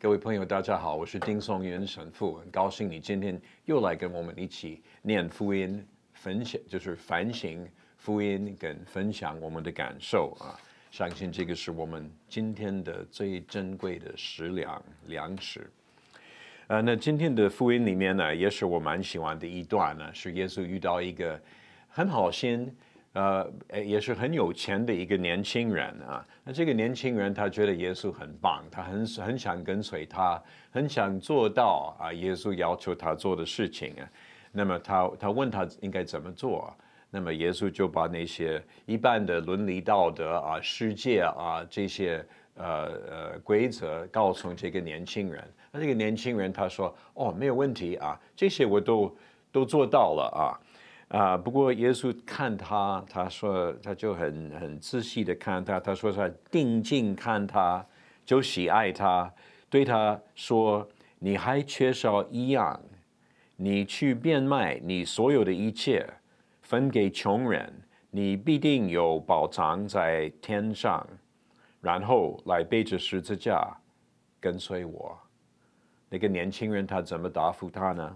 各位朋友，大家好，我是丁松元神父，很高兴你今天又来跟我们一起念福音、分享，就是反省福音跟分享我们的感受啊。相信这个是我们今天的最珍贵的食粮粮食。呃，那今天的福音里面呢，也是我蛮喜欢的一段呢，是耶稣遇到一个很好心。呃，也是很有钱的一个年轻人啊。那这个年轻人，他觉得耶稣很棒，他很很想跟随他，很想做到啊耶稣要求他做的事情啊。那么他他问他应该怎么做，那么耶稣就把那些一般的伦理道德啊、世界啊这些呃呃规则告诉这个年轻人。那这个年轻人他说：“哦，没有问题啊，这些我都都做到了啊。”啊！不过耶稣看他，他说他就很很仔细的看他，他说他定睛看他，就喜爱他，对他说：“你还缺少一样，你去变卖你所有的一切，分给穷人，你必定有宝藏在天上，然后来背着十字架跟随我。”那个年轻人他怎么答复他呢？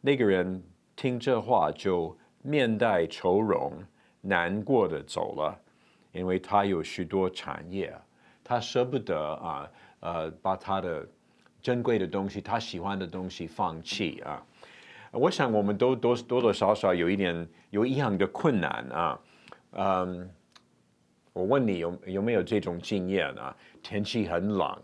那个人。听这话就面带愁容，难过的走了，因为他有许多产业，他舍不得啊，呃，把他的珍贵的东西，他喜欢的东西放弃啊。我想我们都多多多少少有一点有一样的困难啊。嗯，我问你有有没有这种经验啊？天气很冷，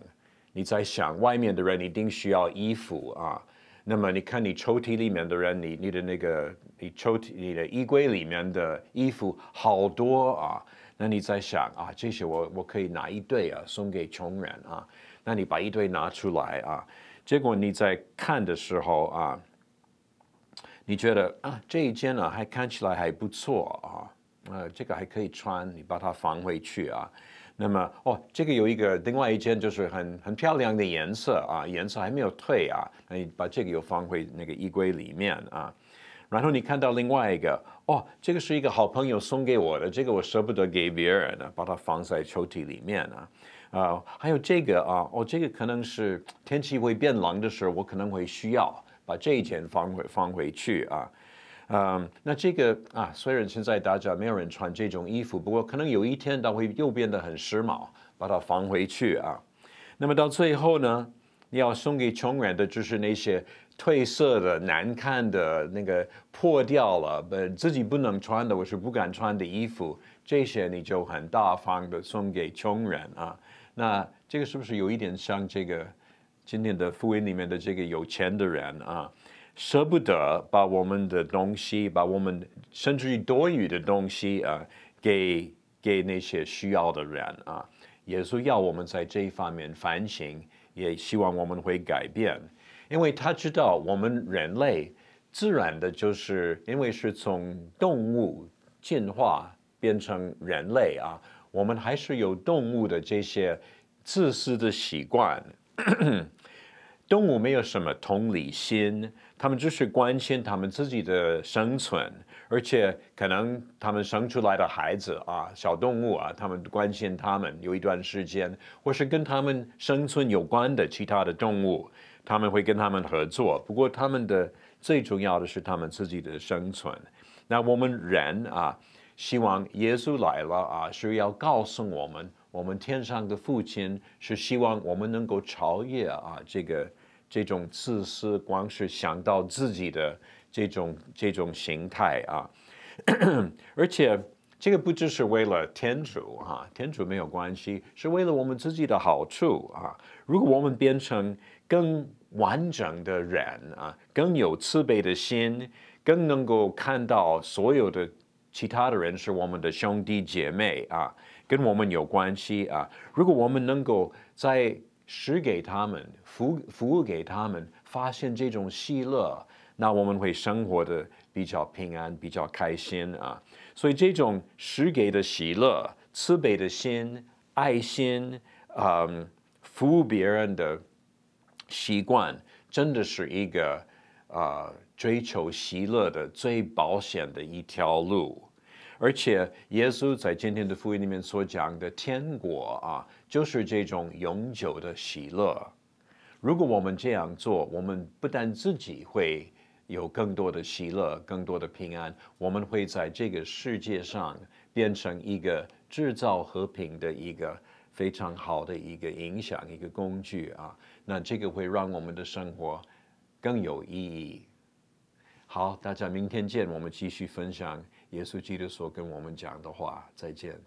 你在想外面的人一定需要衣服啊。那么你看你抽屉里面的人，你你的那个你抽屉你的衣柜里面的衣服好多啊，那你在想啊，这些我我可以拿一堆啊送给穷人啊，那你把一堆拿出来啊，结果你在看的时候啊，你觉得啊这一件呢还看起来还不错啊，啊这个还可以穿，你把它放回去啊。那么哦，这个有一个另外一件，就是很很漂亮的颜色啊，颜色还没有退啊，那你把这个又放回那个衣柜里面啊。然后你看到另外一个哦，这个是一个好朋友送给我的，这个我舍不得给别人的，把它放在抽屉里面啊。啊，还有这个啊，哦，这个可能是天气会变冷的时候，我可能会需要把这一件放回放回去啊。嗯，那这个啊，虽然现在大家没有人穿这种衣服，不过可能有一天它会又变得很时髦，把它放回去啊。那么到最后呢，你要送给穷人的就是那些褪色的、难看的、那个破掉了、自己不能穿的，我是不敢穿的衣服，这些你就很大方的送给穷人啊。那这个是不是有一点像这个今天的福音里面的这个有钱的人啊？舍不得把我们的东西，把我们甚至于多余的东西啊，给给那些需要的人啊，也是要我们在这一方面反省，也希望我们会改变，因为他知道我们人类自然的就是因为是从动物进化变成人类啊，我们还是有动物的这些自私的习惯。动物没有什么同理心，他们只是关心他们自己的生存，而且可能他们生出来的孩子啊，小动物啊，他们关心他们有一段时间，或是跟他们生存有关的其他的动物，他们会跟他们合作。不过他们的最重要的是他们自己的生存。那我们人啊，希望耶稣来了啊，是要告诉我们，我们天上的父亲是希望我们能够超越啊这个。这种自私，光是想到自己的这种这种形态啊，而且这个不只是为了天主啊，天主没有关系，是为了我们自己的好处啊。如果我们变成更完整的人啊，更有慈悲的心，更能够看到所有的其他的人是我们的兄弟姐妹啊，跟我们有关系啊。如果我们能够在施给他们，服服务给他们，发现这种喜乐，那我们会生活的比较平安，比较开心啊。所以这种施给的喜乐、慈悲的心、爱心嗯，服务别人的习惯，真的是一个啊，追求喜乐的最保险的一条路。而且耶稣在今天的福音里面所讲的天国啊，就是这种永久的喜乐。如果我们这样做，我们不但自己会有更多的喜乐、更多的平安，我们会在这个世界上变成一个制造和平的一个非常好的一个影响、一个工具啊。那这个会让我们的生活更有意义。好，大家明天见。我们继续分享耶稣基督所跟我们讲的话。再见。